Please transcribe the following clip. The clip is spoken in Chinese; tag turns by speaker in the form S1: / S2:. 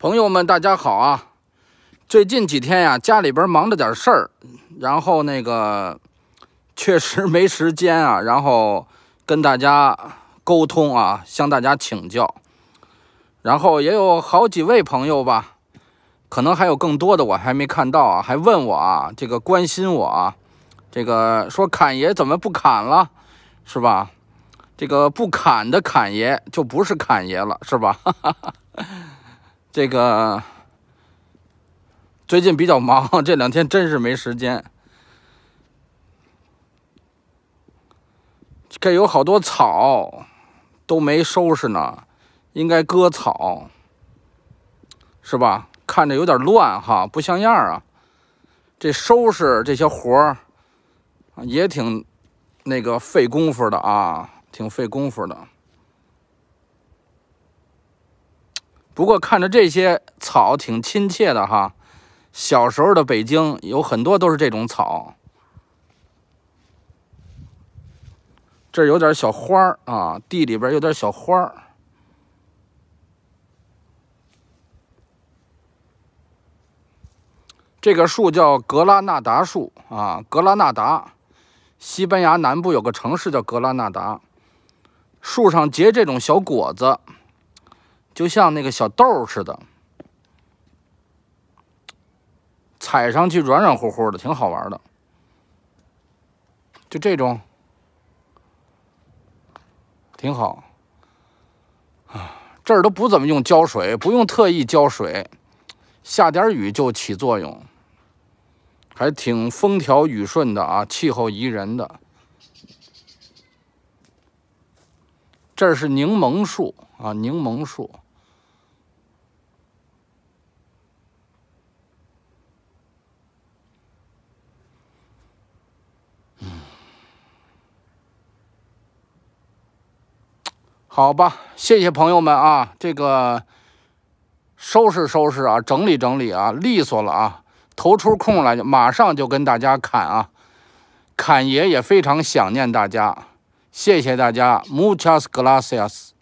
S1: 朋友们，大家好啊！最近几天呀，家里边忙着点事儿，然后那个确实没时间啊，然后跟大家沟通啊，向大家请教。然后也有好几位朋友吧，可能还有更多的，我还没看到啊，还问我啊，这个关心我啊，这个说砍爷怎么不砍了，是吧？这个不砍的砍爷就不是砍爷了，是吧？这个最近比较忙，这两天真是没时间。这有好多草都没收拾呢，应该割草，是吧？看着有点乱哈，不像样啊。这收拾这些活儿也挺那个费功夫的啊，挺费功夫的。不过看着这些草挺亲切的哈，小时候的北京有很多都是这种草。这有点小花啊，地里边有点小花这个树叫格拉纳达树啊，格拉纳达，西班牙南部有个城市叫格拉纳达，树上结这种小果子。就像那个小豆儿似的，踩上去软软乎乎的，挺好玩的。就这种，挺好。啊，这儿都不怎么用浇水，不用特意浇水，下点雨就起作用，还挺风调雨顺的啊，气候宜人的。这是柠檬树啊，柠檬树。好吧，谢谢朋友们啊！这个收拾收拾啊，整理整理啊，利索了啊，投出空来就马上就跟大家砍啊！侃爷也非常想念大家，谢谢大家，muchas gracias。